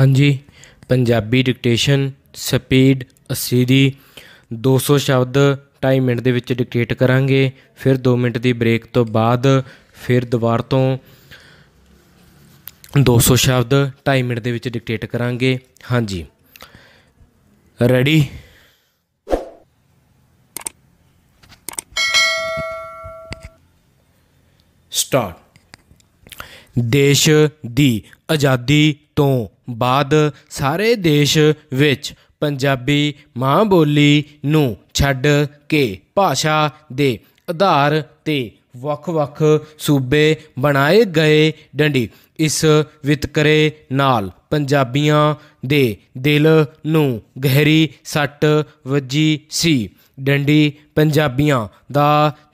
ਹਾਂਜੀ Punjabi dictation speed 80 ਦੀ 200 ਸ਼ਬਦ 2.5 minute ਦੇ ਵਿੱਚ ਡਿਕਟੇਟ ਕਰਾਂਗੇ ਫਿਰ 2 ਮਿੰਟ ਦੀ ਬ੍ਰੇਕ ਤੋਂ ਬਾਅਦ ਫਿਰ ਦੁਬਾਰ ਤੋਂ 200 ਸ਼ਬਦ 2.5 ਮਿੰਟ ਦੇ ਵਿੱਚ ਡਿਕਟੇਟ ਕਰਾਂਗੇ ਹਾਂਜੀ ਰੈਡੀ ਸਟਾਰਟ ਦੇਸ਼ ਦੀ ਆਜ਼ਾਦੀ ਤੋਂ ਬਾਅਦ ਸਾਰੇ ਦੇਸ਼ ਵਿੱਚ ਪੰਜਾਬੀ ਮਾਂ ਬੋਲੀ ਨੂੰ ਛੱਡ ਕੇ ਭਾਸ਼ਾ ਦੇ ਆਧਾਰ ਤੇ ਵੱਖ-ਵੱਖ ਸੂਬੇ ਬਣਾਏ ਗਏ ਡੰਡੀ ਇਸ ਵਿਤਕਰੇ ਨਾਲ ਪੰਜਾਬੀਆਂ ਦੇ ਦਿਲ ਨੂੰ ਗਹਿਰੀ ਸੱਟ ਵੱਜੀ ਸੀ ਡੰਡੀ ਪੰਜਾਬੀਆਂ ਦਾ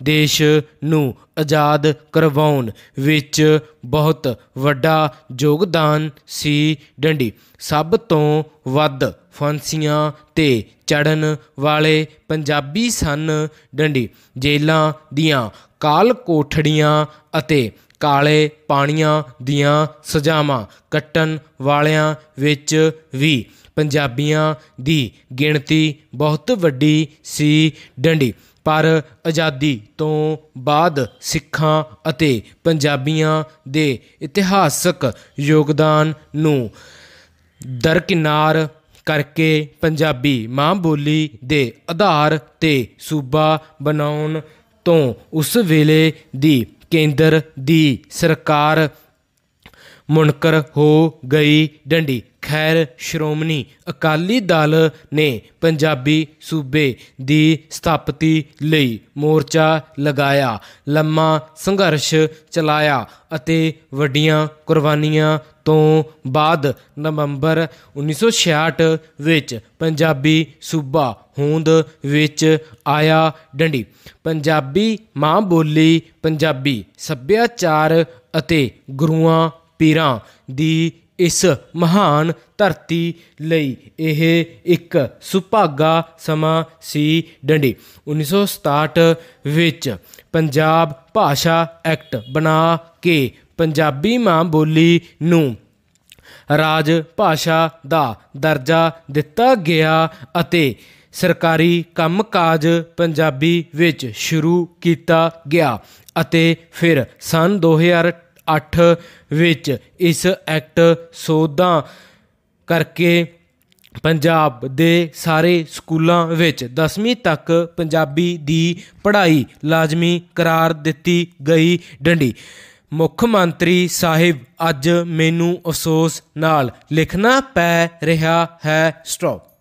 ਦੇਸ਼ ਨੂੰ ਆਜ਼ਾਦ ਕਰਵਾਉਣ ਵਿੱਚ ਬਹੁਤ ਵੱਡਾ ਯੋਗਦਾਨ ਸੀ ਡੰਡੀ ਸਭ ਤੋਂ ਵੱਧ ਫਾਂਸੀਆਂ ਤੇ ਚੜਨ ਵਾਲੇ ਪੰਜਾਬੀ ਸਨ ਡੰਡੀ ਜੇਲਾਂ ਦੀਆਂ ਕਾਲ ਕੋਠੜੀਆਂ ਅਤੇ ਕਾਲੇ ਪਾਣੀਆਂ ਦੀਆਂ ਸਜ਼ਾਵਾਂ ਕੱਟਣ ਵਾਲਿਆਂ ਵਿੱਚ ਵੀ ਪੰਜਾਬੀਆਂ ਦੀ ਗਿਣਤੀ ਬਹੁਤ ਵੱਡੀ ਸੀ ਡੰਡੀ ਪਰ ਆਜ਼ਾਦੀ ਤੋਂ ਬਾਅਦ ਸਿੱਖਾਂ ਅਤੇ ਪੰਜਾਬੀਆਂ ਦੇ ਇਤਿਹਾਸਕ ਯੋਗਦਾਨ ਨੂੰ ਦਰਕਿਨਾਰ ਕਰਕੇ ਪੰਜਾਬੀ ਮਾਂ ਬੋਲੀ ਦੇ ਆਧਾਰ ਤੇ ਸੂਬਾ ਬਣਾਉਣ ਤੋਂ ਉਸ ਵੇਲੇ ਦੀ ਕੇਂਦਰ ਦੀ ਸਰਕਾਰ ਮੁਨਕਰ ਹੋ ਗਈ ਡੰਡੀ ਖੈਰ ਸ਼੍ਰੋਮਣੀ ਅਕਾਲੀ ਦਲ ਨੇ ਪੰਜਾਬੀ ਸੂਬੇ ਦੀ ਸਥਾਪਤੀ ਲਈ ਮੋਰਚਾ ਲਗਾਇਆ ਲੰਮਾ ਸੰਘਰਸ਼ ਚਲਾਇਆ ਅਤੇ ਵੱਡੀਆਂ ਕੁਰਬਾਨੀਆਂ ਤੋਂ ਬਾਅਦ ਨਵੰਬਰ 1966 ਵਿੱਚ ਪੰਜਾਬੀ ਸੂਬਾ ਹੋਂਦ ਵਿੱਚ ਆਇਆ ਡੰਡੀ ਪੰਜਾਬੀ ਮਾਂ ਬੋਲੀ ਪੰਜਾਬੀ ਸੱਭਿਆਚਾਰ ਅਤੇ ਗੁਰੂਆਂ ਪੀਰਾਂ ਦੀ ਇਸ ਮਹਾਨ ਧਰਤੀ ਲਈ ਇਹ ਇੱਕ ਸੁਭਾਗਾ ਸਮਾਂ ਸੀ ਡੰਡੀ 1967 ਵਿੱਚ ਪੰਜਾਬ ਭਾਸ਼ਾ ਐਕਟ ਬਣਾ ਕੇ ਪੰਜਾਬੀ ਮਾਂ ਬੋਲੀ ਨੂੰ ਰਾਜ ਭਾਸ਼ਾ ਦਾ ਦਰਜਾ ਦਿੱਤਾ ਗਿਆ ਅਤੇ ਸਰਕਾਰੀ ਕੰਮਕਾਜ ਪੰਜਾਬੀ ਵਿੱਚ ਸ਼ੁਰੂ ਕੀਤਾ ਗਿਆ ਅਤੇ ਫਿਰ ਸਨ 2000 2008 ਵਿੱਚ ਇਸ ਐਕਟ ਸੋਧਾਂ ਕਰਕੇ ਪੰਜਾਬ ਦੇ ਸਾਰੇ ਸਕੂਲਾਂ ਵਿੱਚ 10ਵੀਂ ਤੱਕ ਪੰਜਾਬੀ ਦੀ ਪੜ੍ਹਾਈ ਲਾਜ਼ਮੀ ਕਰਾਰ ਦਿੱਤੀ ਗਈ ਡੰਡੀ ਮੁੱਖ ਮੰਤਰੀ ਸਾਹਿਬ ਅੱਜ ਮੈਨੂੰ ਅਫਸੋਸ ਨਾਲ ਲਿਖਣਾ ਪੈ ਰਿਹਾ ਹੈ ਸਟਾਪ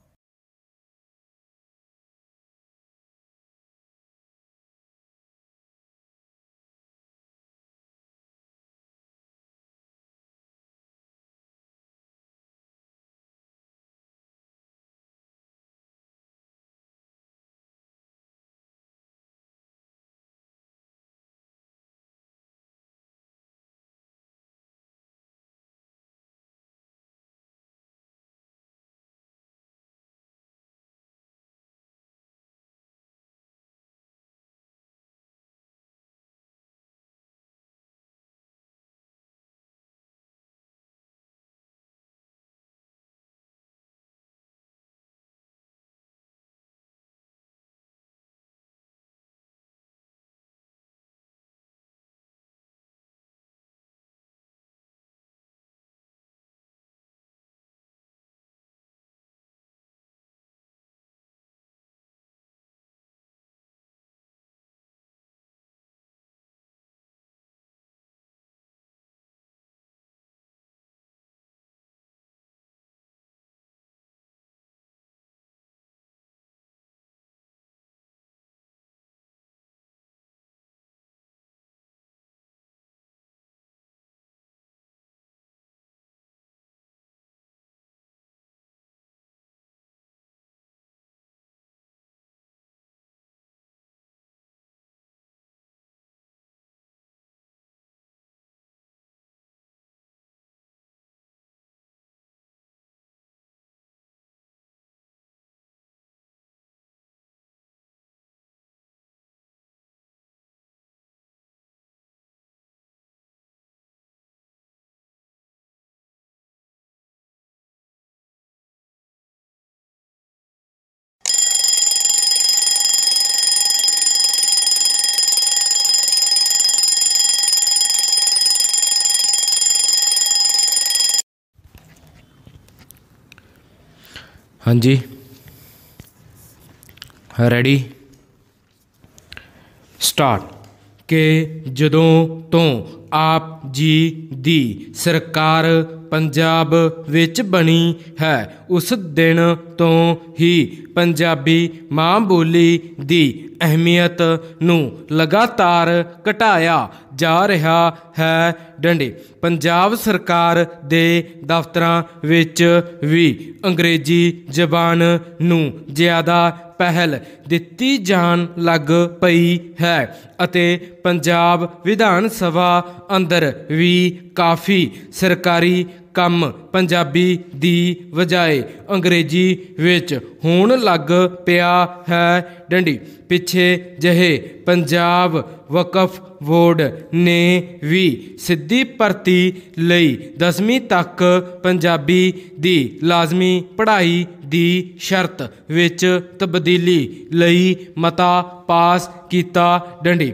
ਹਾਂਜੀ ਰੈਡੀ ਸਟਾਰਟ ਕਿ ਜਦੋਂ ਤੋਂ ਆਪ ਜੀ ਦੀ ਸਰਕਾਰ ਪੰਜਾਬ ਵਿੱਚ ਬਣੀ ਹੈ ਉਸ ਦਿਨ ਤੋਂ ਹੀ ਪੰਜਾਬੀ ਮਾਂ ਬੋਲੀ ਦੀ ਅਹਿਮੀਅਤ ਨੂੰ ਲਗਾਤਾਰ ਘਟਾਇਆ ਜਾ ਰਿਹਾ ਹੈ ਡੰਡੇ ਪੰਜਾਬ ਸਰਕਾਰ ਦੇ ਦਫ਼ਤਰਾਂ ਵਿੱਚ ਵੀ ਅੰਗਰੇਜ਼ੀ ਜ਼ਬਾਨ ਨੂੰ ਜ਼ਿਆਦਾ ਪਹਿਲ ਦਿੱਤੀ ਜਾਣ ਲੱਗ ਪਈ ਹੈ ਅਤੇ ਪੰਜਾਬ ਵਿਧਾਨ ਸਭਾ ਅੰਦਰ ਵੀ ਕਾਫੀ ਸਰਕਾਰੀ ਕੰਮ ਪੰਜਾਬੀ ਦੀ ਵਜਾਏ ਅੰਗਰੇਜ਼ੀ ਵਿੱਚ ਹੋਣ ਲੱਗ ਪਿਆ ਹੈ ਡੰਡੀ ਪਿੱਛੇ ਜਹੇ ਪੰਜਾਬ ਵਕਫ ਬੋਰਡ ਨੇ ਵੀ ਸਿੱਧੀ ਭਰਤੀ ਲਈ 10ਵੀਂ ਤੱਕ ਪੰਜਾਬੀ ਦੀ ਲਾਜ਼ਮੀ ਪੜ੍ਹਾਈ ਦੀ ਸ਼ਰਤ ਵਿੱਚ ਤਬਦੀਲੀ ਲਈ ਮਤਾ ਪਾਸ ਕੀਤਾ ਡੰਡੀ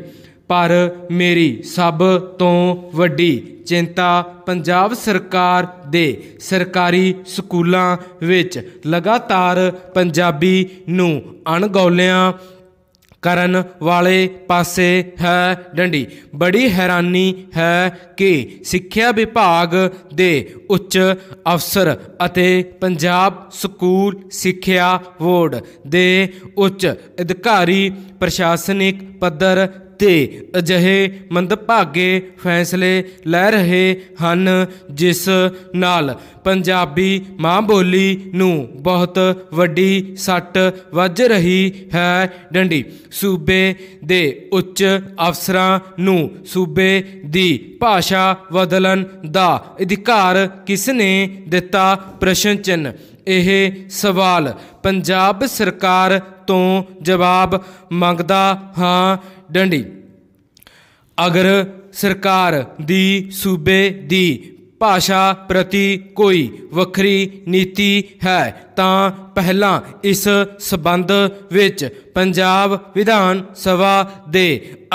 ਪਰ ਮੇਰੀ ਸਭ ਤੋਂ ਵੱਡੀ ਚਿੰਤਾ ਪੰਜਾਬ ਸਰਕਾਰ ਦੇ ਸਰਕਾਰੀ ਸਕੂਲਾਂ ਵਿੱਚ ਲਗਾਤਾਰ ਪੰਜਾਬੀ ਨੂੰ ਅਣਗੌਲਿਆਂ ਕਰਨ ਵਾਲੇ ਪਾਸੇ ਹੈ ਡੰਡੀ ਬੜੀ ਹੈਰਾਨੀ ਹੈ ਕਿ ਸਿੱਖਿਆ ਵਿਭਾਗ ਦੇ ਉੱਚ ਅਫਸਰ ਅਤੇ ਪੰਜਾਬ ਸਕੂਲ ਸਿੱਖਿਆ ਬੋਰਡ ਦੇ ਉੱਚ ਅਧਿਕਾਰੀ ਪ੍ਰਸ਼ਾਸਨਿਕ ਪੱਧਰ ਦੇ ਅਜਿਹੇ ਮੰਦਭਾਗੇ ਫੈਸਲੇ ਲੈ ਰਹੇ ਹਨ ਜਿਸ ਨਾਲ ਪੰਜਾਬੀ ਮਾਂ ਬੋਲੀ ਨੂੰ ਬਹੁਤ ਵੱਡੀ ਸੱਟ ਵੱਜ ਰਹੀ ਹੈ ਡੰਡੀ ਸੂਬੇ ਦੇ ਉੱਚ ਅਫਸਰਾਂ ਨੂੰ ਸੂਬੇ ਦੀ ਭਾਸ਼ਾ ਬਦਲਣ ਦਾ ਅਧਿਕਾਰ ਕਿਸ ਨੇ ਦਿੱਤਾ ਪ੍ਰਸ਼ਨ ਚਿੰਨ ਇਹ ਸਵਾਲ ਪੰਜਾਬ ਸਰਕਾਰ ਤੋਂ ਜਵਾਬ ਮੰਗਦਾ ਹਾਂ ਡੰਡੀ ਅਗਰ ਸਰਕਾਰ ਦੀ ਸੂਬੇ ਦੀ ਭਾਸ਼ਾ ਪ੍ਰਤੀ ਕੋਈ ਵੱਖਰੀ ਨੀਤੀ ਹੈ ਤਾਂ ਪਹਿਲਾਂ ਇਸ ਸਬੰਧ ਵਿੱਚ ਪੰਜਾਬ ਵਿਧਾਨ ਸਭਾ ਦੇ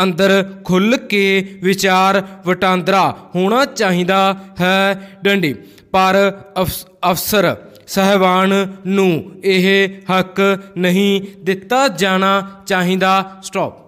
ਅੰਦਰ ਖੁੱਲ ਕੇ ਵਿਚਾਰ ਵਟਾਂਦਰਾ ਹੋਣਾ ਚਾਹੀਦਾ ਹੈ ਡੰਡੀ ਪਰ ਅਫਸਰ ਸਹਿਬਾਨ ਨੂੰ ਇਹ ਹੱਕ ਨਹੀਂ ਦਿੱਤਾ ਜਾਣਾ ਚਾਹੀਦਾ ਸਟਾਪ